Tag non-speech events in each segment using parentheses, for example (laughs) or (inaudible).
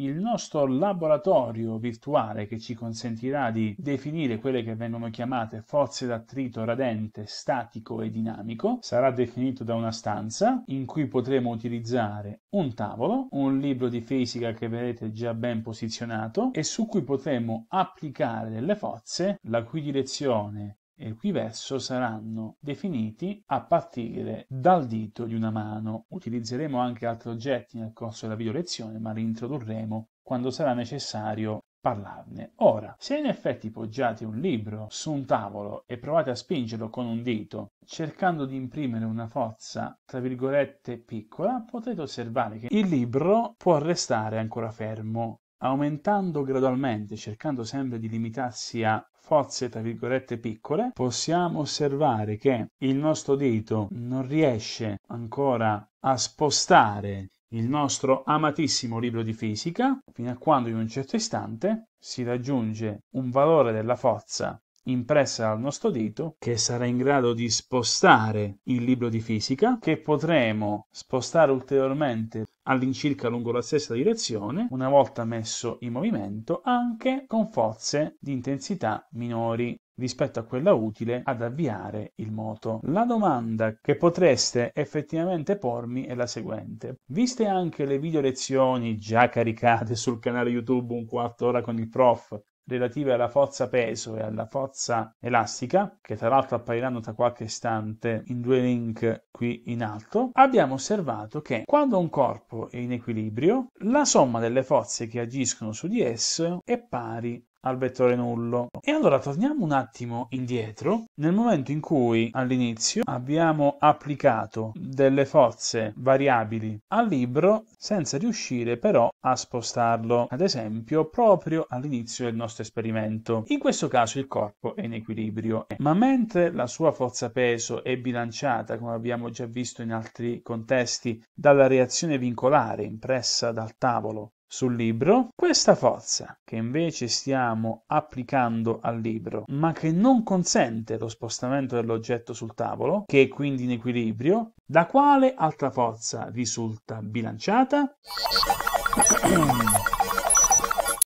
il nostro laboratorio virtuale che ci consentirà di definire quelle che vengono chiamate forze d'attrito radente, statico e dinamico sarà definito da una stanza in cui potremo utilizzare un tavolo, un libro di fisica che vedete già ben posizionato e su cui potremo applicare delle forze la cui direzione e qui verso saranno definiti a partire dal dito di una mano. Utilizzeremo anche altri oggetti nel corso della video lezione, ma li introdurremo quando sarà necessario parlarne. Ora, se in effetti poggiate un libro su un tavolo e provate a spingerlo con un dito, cercando di imprimere una forza, tra virgolette, piccola, potete osservare che il libro può restare ancora fermo, aumentando gradualmente, cercando sempre di limitarsi a forze tra virgolette piccole, possiamo osservare che il nostro dito non riesce ancora a spostare il nostro amatissimo libro di fisica, fino a quando in un certo istante si raggiunge un valore della forza impressa dal nostro dito che sarà in grado di spostare il libro di fisica, che potremo spostare ulteriormente all'incirca lungo la stessa direzione, una volta messo in movimento, anche con forze di intensità minori rispetto a quella utile ad avviare il moto. La domanda che potreste effettivamente pormi è la seguente. Viste anche le video lezioni già caricate sul canale YouTube Un quarto ora con il prof relative alla forza peso e alla forza elastica, che tra l'altro appariranno tra qualche istante in due link qui in alto, abbiamo osservato che quando un corpo è in equilibrio, la somma delle forze che agiscono su di esso è pari al vettore nullo. E allora torniamo un attimo indietro, nel momento in cui all'inizio abbiamo applicato delle forze variabili al libro senza riuscire però a spostarlo, ad esempio proprio all'inizio del nostro esperimento. In questo caso il corpo è in equilibrio, ma mentre la sua forza peso è bilanciata, come abbiamo già visto in altri contesti, dalla reazione vincolare impressa dal tavolo sul libro, questa forza che invece stiamo applicando al libro, ma che non consente lo spostamento dell'oggetto sul tavolo, che è quindi in equilibrio, da quale altra forza risulta bilanciata? (clears throat)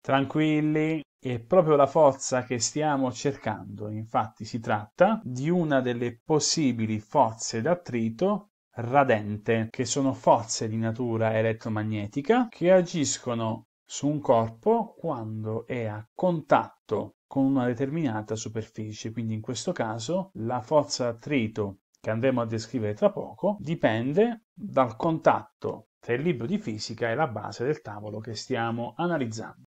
Tranquilli, è proprio la forza che stiamo cercando, infatti si tratta di una delle possibili forze d'attrito radente, che sono forze di natura elettromagnetica che agiscono su un corpo quando è a contatto con una determinata superficie. Quindi in questo caso la forza attrito che andremo a descrivere tra poco dipende dal contatto tra il libro di fisica e la base del tavolo che stiamo analizzando.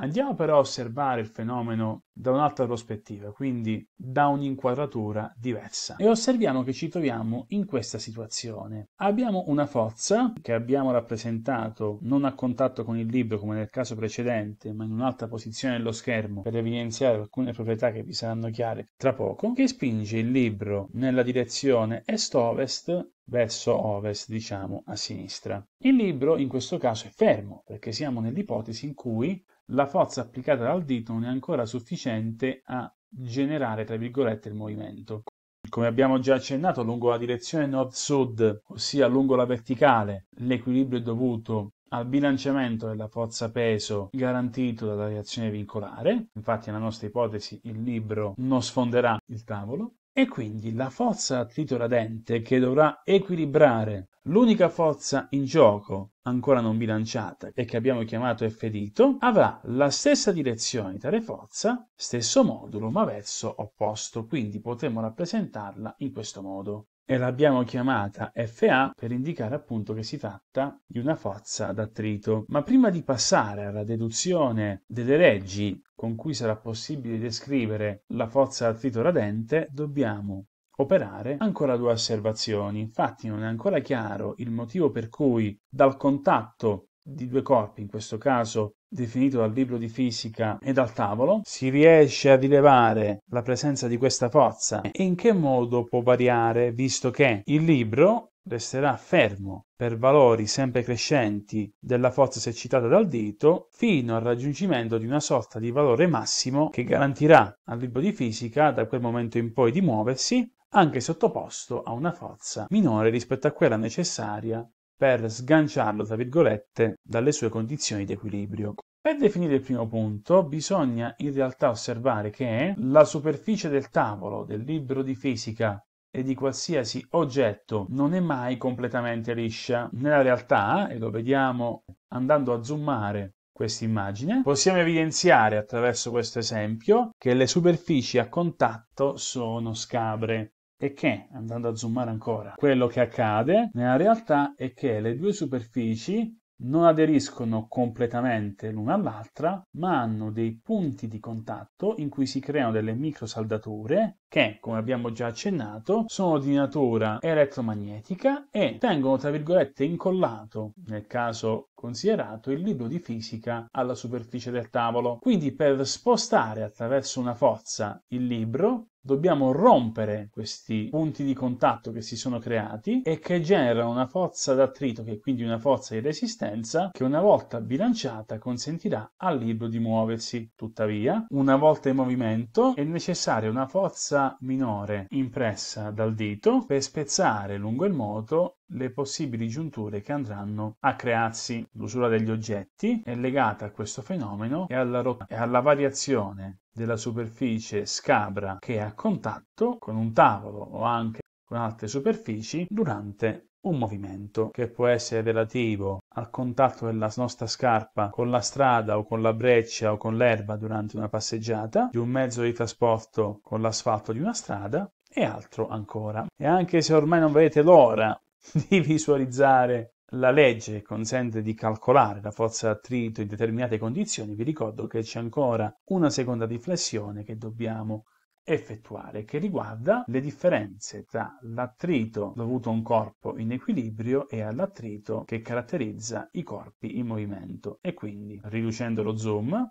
Andiamo però a osservare il fenomeno da un'altra prospettiva, quindi da un'inquadratura diversa. E osserviamo che ci troviamo in questa situazione. Abbiamo una forza che abbiamo rappresentato non a contatto con il libro come nel caso precedente, ma in un'altra posizione dello schermo per evidenziare alcune proprietà che vi saranno chiare tra poco, che spinge il libro nella direzione est-ovest verso ovest, diciamo a sinistra. Il libro in questo caso è fermo, perché siamo nell'ipotesi in cui la forza applicata dal dito non è ancora sufficiente a generare, tra virgolette, il movimento. Come abbiamo già accennato, lungo la direzione nord-sud, ossia lungo la verticale, l'equilibrio è dovuto al bilanciamento della forza peso garantito dalla reazione vincolare, infatti nella nostra ipotesi il libro non sfonderà il tavolo, e quindi la forza tritoradente che dovrà equilibrare l'unica forza in gioco ancora non bilanciata e che abbiamo chiamato F dito avrà la stessa direzione di tale forza, stesso modulo ma verso opposto, quindi potremo rappresentarla in questo modo e l'abbiamo chiamata FA per indicare appunto che si tratta di una forza d'attrito. Ma prima di passare alla deduzione delle leggi con cui sarà possibile descrivere la forza d'attrito radente, dobbiamo operare ancora due osservazioni. Infatti non è ancora chiaro il motivo per cui dal contatto di due corpi, in questo caso definito dal libro di fisica e dal tavolo, si riesce a rilevare la presenza di questa forza e in che modo può variare, visto che il libro resterà fermo per valori sempre crescenti della forza esercitata dal dito fino al raggiungimento di una sorta di valore massimo che garantirà al libro di fisica da quel momento in poi di muoversi anche sottoposto a una forza minore rispetto a quella necessaria per sganciarlo, tra virgolette, dalle sue condizioni di equilibrio. Per definire il primo punto bisogna in realtà osservare che la superficie del tavolo, del libro di fisica e di qualsiasi oggetto non è mai completamente liscia. Nella realtà, e lo vediamo andando a zoomare questa immagine, possiamo evidenziare attraverso questo esempio che le superfici a contatto sono scabre e che, andando a zoomare ancora, quello che accade nella realtà è che le due superfici non aderiscono completamente l'una all'altra, ma hanno dei punti di contatto in cui si creano delle microsaldature che, come abbiamo già accennato, sono di natura elettromagnetica e tengono, tra virgolette, incollato, nel caso considerato, il libro di fisica alla superficie del tavolo. Quindi per spostare attraverso una forza il libro dobbiamo rompere questi punti di contatto che si sono creati e che generano una forza d'attrito, che è quindi una forza di resistenza, che una volta bilanciata consentirà al libro di muoversi. Tuttavia, una volta in movimento, è necessaria una forza minore impressa dal dito per spezzare lungo il moto le possibili giunture che andranno a crearsi. L'usura degli oggetti è legata a questo fenomeno e alla, e alla variazione della superficie scabra che è a contatto con un tavolo o anche con altre superfici durante un movimento che può essere relativo al contatto della nostra scarpa con la strada o con la breccia o con l'erba durante una passeggiata, di un mezzo di trasporto con l'asfalto di una strada e altro ancora. E anche se ormai non vedete l'ora (laughs) di visualizzare la legge che consente di calcolare la forza d'attrito in determinate condizioni, vi ricordo che c'è ancora una seconda riflessione che dobbiamo effettuare che riguarda le differenze tra l'attrito dovuto a un corpo in equilibrio e all'attrito che caratterizza i corpi in movimento e quindi riducendo lo zoom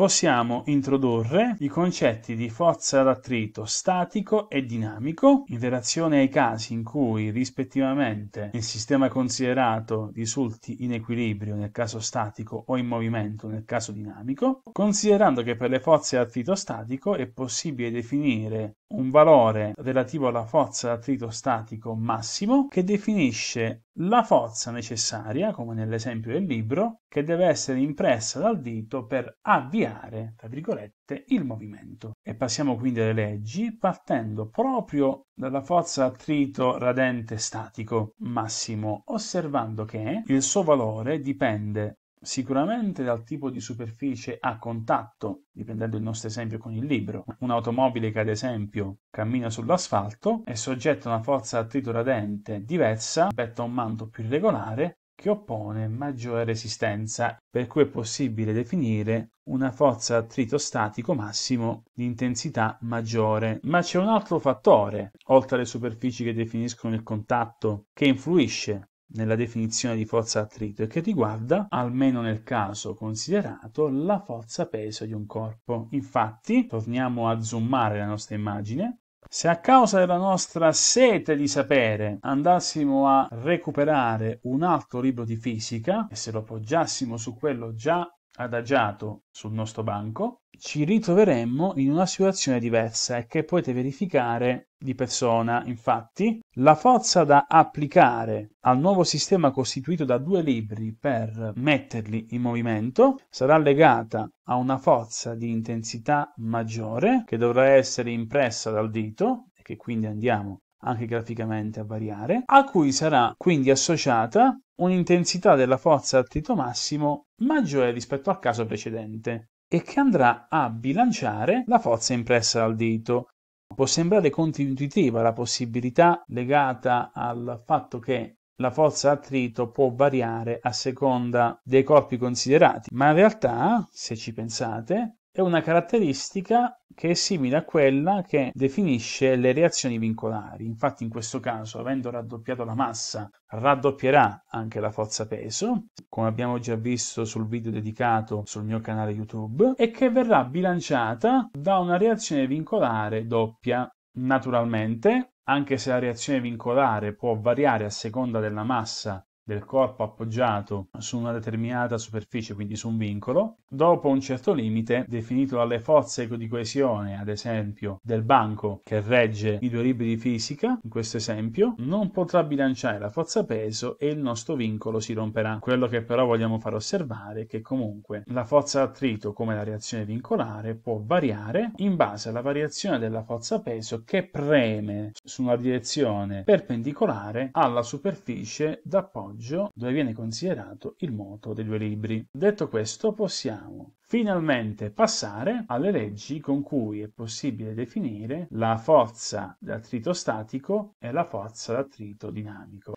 possiamo introdurre i concetti di forza d'attrito statico e dinamico in relazione ai casi in cui rispettivamente il sistema considerato risulti in equilibrio nel caso statico o in movimento nel caso dinamico, considerando che per le forze d'attrito statico è possibile definire un valore relativo alla forza d'attrito statico massimo che definisce la forza necessaria, come nell'esempio del libro, che deve essere impressa dal dito per avviare, tra virgolette, il movimento. E passiamo quindi alle leggi partendo proprio dalla forza attrito radente statico massimo, osservando che il suo valore dipende Sicuramente dal tipo di superficie a contatto, riprendendo il nostro esempio con il libro. Un'automobile che ad esempio cammina sull'asfalto è soggetta a una forza attrito radente diversa rispetto a un manto più irregolare che oppone maggiore resistenza, per cui è possibile definire una forza attrito statico massimo di intensità maggiore. Ma c'è un altro fattore, oltre alle superfici che definiscono il contatto, che influisce nella definizione di forza attrito e che riguarda, almeno nel caso considerato, la forza peso di un corpo. Infatti, torniamo a zoomare la nostra immagine, se a causa della nostra sete di sapere andassimo a recuperare un altro libro di fisica e se lo poggiassimo su quello già adagiato sul nostro banco, ci ritroveremmo in una situazione diversa e che potete verificare di persona. Infatti, la forza da applicare al nuovo sistema costituito da due libri per metterli in movimento sarà legata a una forza di intensità maggiore che dovrà essere impressa dal dito e che quindi andiamo anche graficamente a variare, a cui sarà quindi associata un'intensità della forza al trito massimo maggiore rispetto al caso precedente e che andrà a bilanciare la forza impressa dal dito. Può sembrare controintuitiva la possibilità legata al fatto che la forza attrito può variare a seconda dei corpi considerati, ma in realtà, se ci pensate, è una caratteristica che è simile a quella che definisce le reazioni vincolari. Infatti in questo caso, avendo raddoppiato la massa, raddoppierà anche la forza peso, come abbiamo già visto sul video dedicato sul mio canale YouTube, e che verrà bilanciata da una reazione vincolare doppia. Naturalmente, anche se la reazione vincolare può variare a seconda della massa del corpo appoggiato su una determinata superficie, quindi su un vincolo, dopo un certo limite, definito dalle forze di coesione, ad esempio del banco che regge i due libri di fisica, in questo esempio, non potrà bilanciare la forza peso e il nostro vincolo si romperà. Quello che però vogliamo far osservare è che comunque la forza attrito, come la reazione vincolare, può variare in base alla variazione della forza peso che preme su una direzione perpendicolare alla superficie d'appoggio orologio, dove viene considerato il moto dei due libri. Detto questo, possiamo finalmente passare alle leggi con cui è possibile definire la forza d'attrito statico e la forza d'attrito dinamico.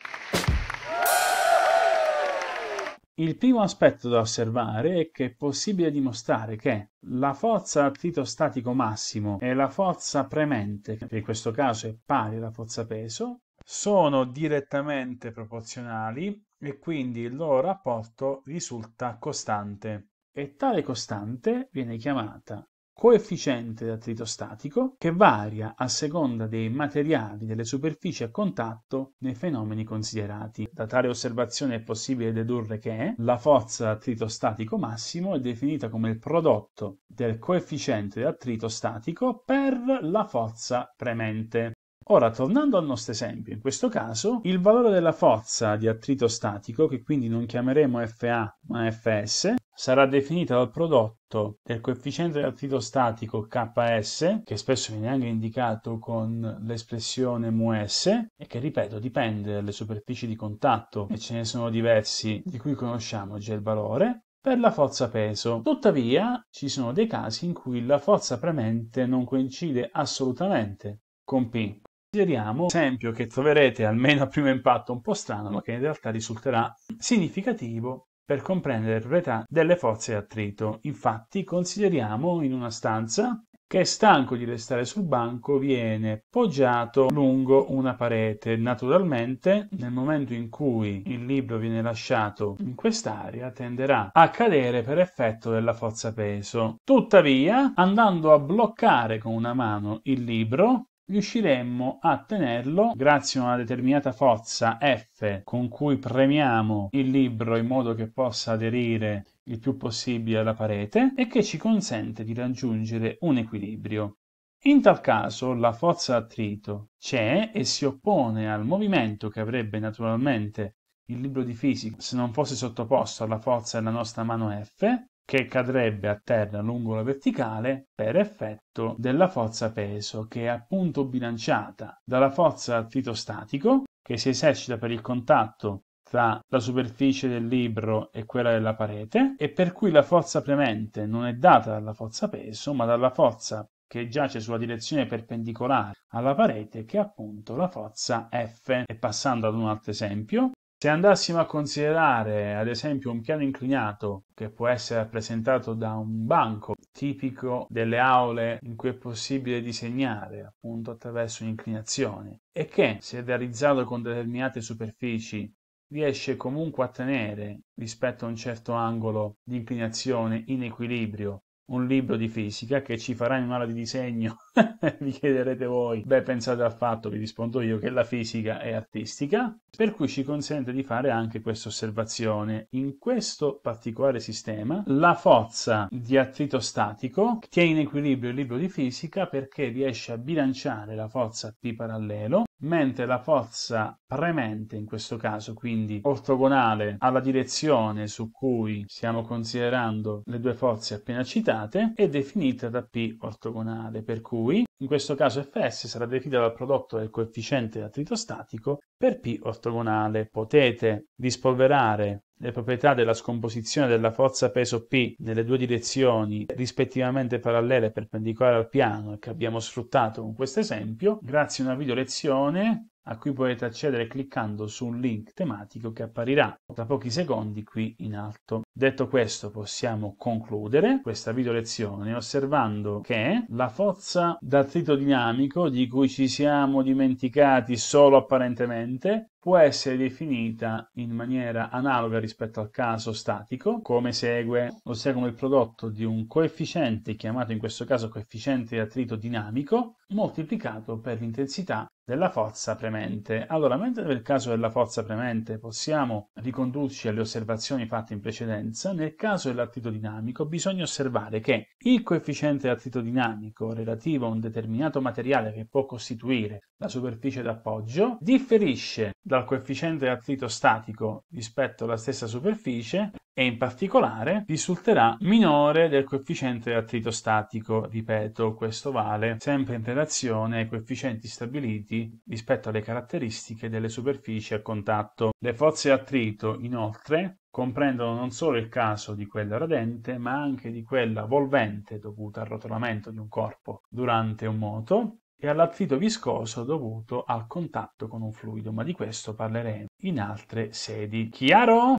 Il primo aspetto da osservare è che è possibile dimostrare che la forza attrito statico massimo e la forza premente, che in questo caso è pari alla forza peso, sono direttamente proporzionali e quindi il loro rapporto risulta costante e tale costante viene chiamata coefficiente d'attrito statico che varia a seconda dei materiali delle superfici a contatto nei fenomeni considerati. Da tale osservazione è possibile dedurre che la forza d'attrito statico massimo è definita come il prodotto del coefficiente d'attrito statico per la forza premente. Ora, tornando al nostro esempio, in questo caso il valore della forza di attrito statico, che quindi non chiameremo FA ma FS, sarà definita dal prodotto del coefficiente di attrito statico KS, che spesso viene anche indicato con l'espressione µS, e che, ripeto, dipende dalle superfici di contatto, e ce ne sono diversi di cui conosciamo già il valore, per la forza peso. Tuttavia, ci sono dei casi in cui la forza premente non coincide assolutamente con P. Consideriamo un esempio che troverete almeno a primo impatto un po' strano, ma che in realtà risulterà significativo per comprendere le proprietà delle forze di attrito. Infatti consideriamo in una stanza che stanco di restare sul banco viene poggiato lungo una parete. Naturalmente, nel momento in cui il libro viene lasciato in quest'area, tenderà a cadere per effetto della forza peso. Tuttavia, andando a bloccare con una mano il libro, riusciremmo a tenerlo grazie a una determinata forza F con cui premiamo il libro in modo che possa aderire il più possibile alla parete e che ci consente di raggiungere un equilibrio. In tal caso la forza attrito c'è e si oppone al movimento che avrebbe naturalmente il libro di fisica se non fosse sottoposto alla forza della nostra mano F che cadrebbe a terra lungo la verticale per effetto della forza peso che è appunto bilanciata dalla forza titostatico, che si esercita per il contatto tra la superficie del libro e quella della parete e per cui la forza premente non è data dalla forza peso ma dalla forza che giace sulla direzione perpendicolare alla parete che è appunto la forza F. E passando ad un altro esempio, se andassimo a considerare ad esempio un piano inclinato che può essere rappresentato da un banco tipico delle aule in cui è possibile disegnare appunto attraverso un'inclinazione e che se realizzato con determinate superfici riesce comunque a tenere rispetto a un certo angolo di inclinazione in equilibrio un libro di fisica che ci farà in un'ala di disegno, (laughs) vi chiederete voi. Beh, pensate al fatto, vi rispondo io, che la fisica è artistica, per cui ci consente di fare anche questa osservazione. In questo particolare sistema, la forza di attrito statico tiene in equilibrio il libro di fisica perché riesce a bilanciare la forza P parallelo mentre la forza premente in questo caso, quindi ortogonale alla direzione su cui stiamo considerando le due forze appena citate, è definita da P ortogonale, per cui in questo caso fs sarà definita dal prodotto del coefficiente attrito statico per p ortogonale. Potete rispolverare le proprietà della scomposizione della forza peso P nelle due direzioni rispettivamente parallele e perpendicolari al piano che abbiamo sfruttato con questo esempio, grazie a una video lezione a cui potete accedere cliccando su un link tematico che apparirà tra pochi secondi qui in alto. Detto questo possiamo concludere questa video lezione osservando che la forza d'attrito dinamico di cui ci siamo dimenticati solo apparentemente può essere definita in maniera analoga rispetto al caso statico, come segue, ossia come il prodotto di un coefficiente, chiamato in questo caso coefficiente di attrito dinamico, moltiplicato per l'intensità della forza premente. Allora, mentre nel caso della forza premente possiamo ricondurci alle osservazioni fatte in precedenza, nel caso dell'attrito dinamico bisogna osservare che il coefficiente di attrito dinamico relativo a un determinato materiale che può costituire la superficie d'appoggio differisce dal coefficiente statico rispetto alla stessa superficie e in particolare risulterà minore del coefficiente attrito statico. ripeto, questo vale sempre in relazione ai coefficienti stabiliti rispetto alle caratteristiche delle superfici a contatto. Le forze attrito, inoltre, comprendono non solo il caso di quella radente, ma anche di quella volvente dovuta al rotolamento di un corpo durante un moto, e all'attrito viscoso dovuto al contatto con un fluido, ma di questo parleremo in altre sedi. Chiaro?